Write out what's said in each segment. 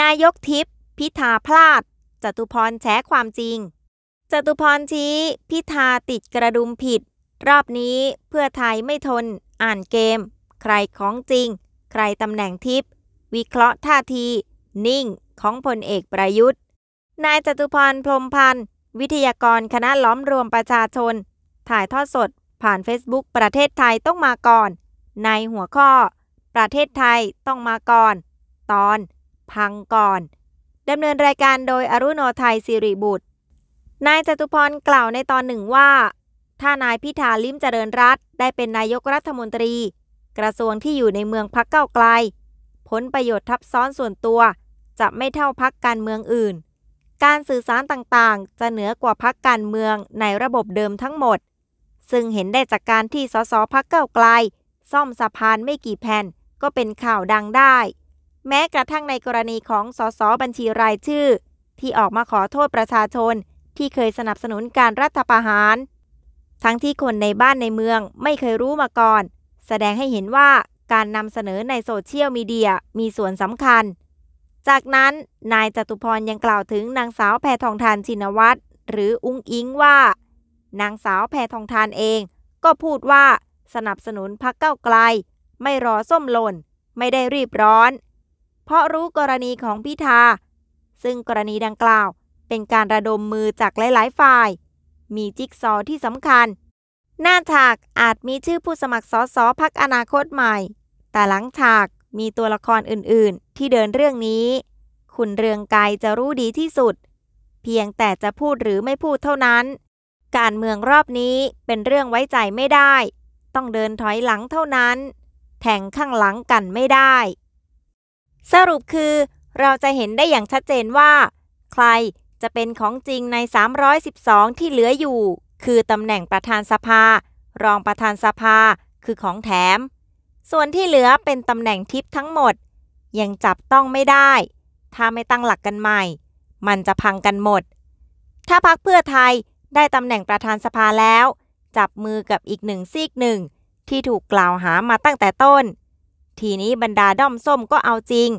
นายกทิพย์พิธาพลาด จตุพรแฉความจริง จตุพรชี้พิธาติดกระดุมผิด รอบนี้เพื่อไทยไม่ทนอ่านเกม ใครของจริง ใครตำแหน่งทิพย์วิเคราะห์ท่าที นิ่งของพลเอกประยุทธ์ นายจตุพรพรมพันธ์วิทยากรคณะล้อมรวมประชาชน ถ่ายทอดสด ผ่าน Facebook ประเทศไทยต้องมาก่อน ในหัวข้อ ประเทศไทยต้องมาก่อน ตอนพังก่อนดำเนินรายการโดยอรุณโอไทยสิริบุตร นายจตุพรกล่าวในตอนหนึ่งว่า ถ้านายพิธาลิมเจริญรัตได้เป็นนายกรัฐมนตรี กระทรวงที่อยู่ในเมืองพักเก้าไกล ผลประโยชน์ทับซ้อนส่วนตัว จะไม่เท่าพักการเมืองอื่น การสื่อสารต่าง ๆ จะเหนือกว่าพักการเมืองในระบบเดิมทั้งหมด ซึ่งเห็นได้จากการที่สสพักเก้าไกล ซ่อมสะพานไม่กี่แผ่นก็เป็นข่าวดังได้แม้กระทั่งในกรณีของสสบัญชีรายชื่อ ที่ออกมาขอโทษประชาชน ที่เคยสนับสนุนการรัฐประหาร ทั้งที่คนในบ้านในเมืองไม่เคยรู้มาก่อน แสดงให้เห็นว่าการนำเสนอในโซเชียลมีเดียมีส่วนสำคัญ จากนั้นนายจตุพรยังกล่าวถึง นางสาวแพทองทานชินวัตรหรืออุ้งอิงว่า นางสาวแพทองทานเอง ก็พูดว่าสนับสนุนพักเก้าไกล ไม่รอส้มหล่นไม่ได้รีบร้อนเพราะรู้กรณีของพิธา ซึ่งกรณีดังกล่าวเป็นการระดมมือจากหลายๆฝ่าย มีจิ๊กซอที่สำคัญ หน้าฉากอาจมีชื่อผู้สมัครสสพักอนาคตใหม่ แต่หลังฉากมีตัวละครอื่นๆ ที่เดินเรื่องนี้ คุณเรืองไกรจะรู้ดีที่สุด เพียงแต่จะพูดหรือไม่พูดเท่านั้น การเมืองรอบนี้เป็นเรื่องไว้ใจไม่ได้ ต้องเดินถอยหลังเท่านั้น แทงข้างหลังกันไม่ได้สรุปคือเราจะเห็นได้อย่างชัดเจนว่า ใครจะเป็นของจริงใน 312 ที่เหลืออยู่ คือตำแหน่งประธานสภา รองประธานสภาคือของแถม ส่วนที่เหลือเป็นตำแหน่งทิ์ทั้งหมด ยังจับต้องไม่ได้ ถ้าไม่ตั้งหลักกันใหม่ มันจะพังกันหมด ถ้าพักเพื่อไทยได้ตำแหน่งประธานสภาแล้ว จับมือกับอีกหนึ่งซีกหนึ่งที่ถูกกล่าวหามาตั้งแต่ต้นทีนี้บรรดาด้อมส้มก็เอาจริง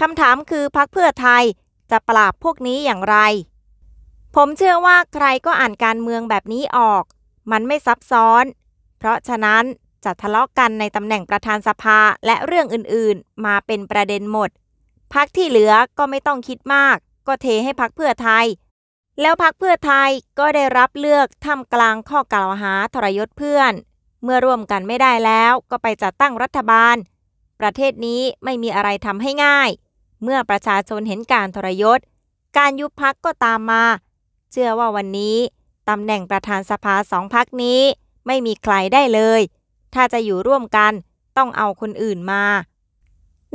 คำถามคือพักเพื่อไทยจะปราบพวกนี้อย่างไร ผมเชื่อว่าใครก็อ่านการเมืองแบบนี้ออก มันไม่ซับซ้อน เพราะฉะนั้นจะทะเลาะกันในตำแหน่งประธานสภาและเรื่องอื่นๆ มาเป็นประเด็นหมด พักที่เหลือก็ไม่ต้องคิดมาก ก็เทให้พักเพื่อไทย แล้วพักเพื่อไทยก็ได้รับเลือกทำกลางข้อกล่าวหาทรยศเพื่อน เมื่อร่วมกันไม่ได้แล้วก็ไปจัดตั้งรัฐบาลประเทศนี้ไม่มีอะไรทำให้ง่าย เมื่อประชาชนเห็นการทรยศ การยุบพักก็ตามมา เชื่อว่าวันนี้ตำแหน่งประธานสภาสองพักนี้ ไม่มีใครได้เลย ถ้าจะอยู่ร่วมกันต้องเอาคนอื่นมา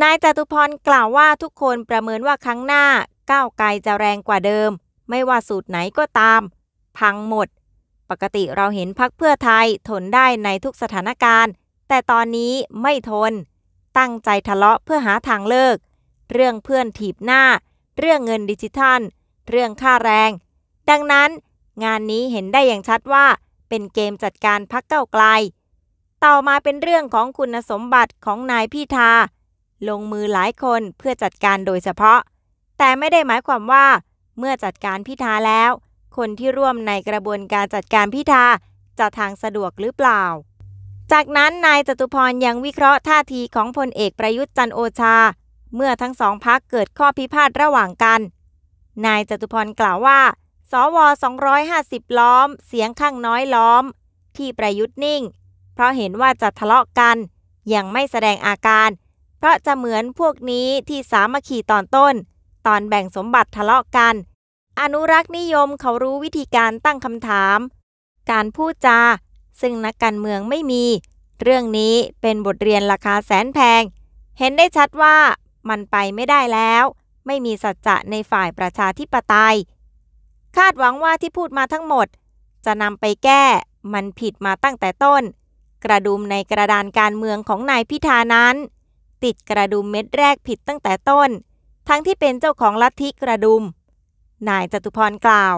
นายจตุพรกล่าวว่าทุกคนประเมินว่าครั้งหน้า ก้าวไกลจะแรงกว่าเดิม ไม่ว่าสูตรไหนก็ตาม พังหมด ปกติเราเห็นพักเพื่อไทยทนได้ในทุกสถานการณ์ แต่ตอนนี้ไม่ทนตั้งใจทะเลาะเพื่อหาทางเลิก เรื่องเพื่อนถีบหน้า เรื่องเงินดิจิทัล เรื่องค่าแรง ดังนั้นงานนี้เห็นได้อย่างชัดว่า เป็นเกมจัดการพักเก้าไกลต่อมาเป็นเรื่องของคุณสมบัติของนายพิธาลงมือหลายคนเพื่อจัดการโดยเฉพาะ แต่ไม่ได้หมายความว่าเมื่อจัดการพิธาแล้ว คนที่ร่วมในกระบวนการจัดการพิธาจะทางสะดวกหรือเปล่าจากนั้นนายจตุพร ยังวิเคราะห์ท่าทีของพลเอกประยุทธ์จันโอชา เมื่อทั้งสองพักเกิดข้อพิพาทระหว่างกัน นายจตุพร กล่าวว่า สว250ล้อมเสียงข้างน้อยล้อม ที่ประยุทธ์นิ่ง เพราะเห็นว่าจะทะเลาะกัน ยังไม่แสดงอาการ เพราะจะเหมือนพวกนี้ที่สามัคคีตอนต้น ตอนแบ่งสมบัติทะเลาะกัน อนุรักษ์นิยมเขารู้วิธีการตั้งคำถาม การพูดจาซึ่งนักการเมืองไม่มี เรื่องนี้เป็นบทเรียนราคาแสนแพง เห็นได้ชัดว่า มันไปไม่ได้แล้ว ไม่มีสัจจะในฝ่ายประชาธิปไตย คาดหวังว่าที่พูดมาทั้งหมด จะนำไปแก้มันผิดมาตั้งแต่ต้น กระดุมในกระดานการเมืองของนายพิธานั้น ติดกระดุมเม็ดแรกผิดตั้งแต่ต้น ทั้งที่เป็นเจ้าของลัทธิกระดุมนายจตุพรกล่าว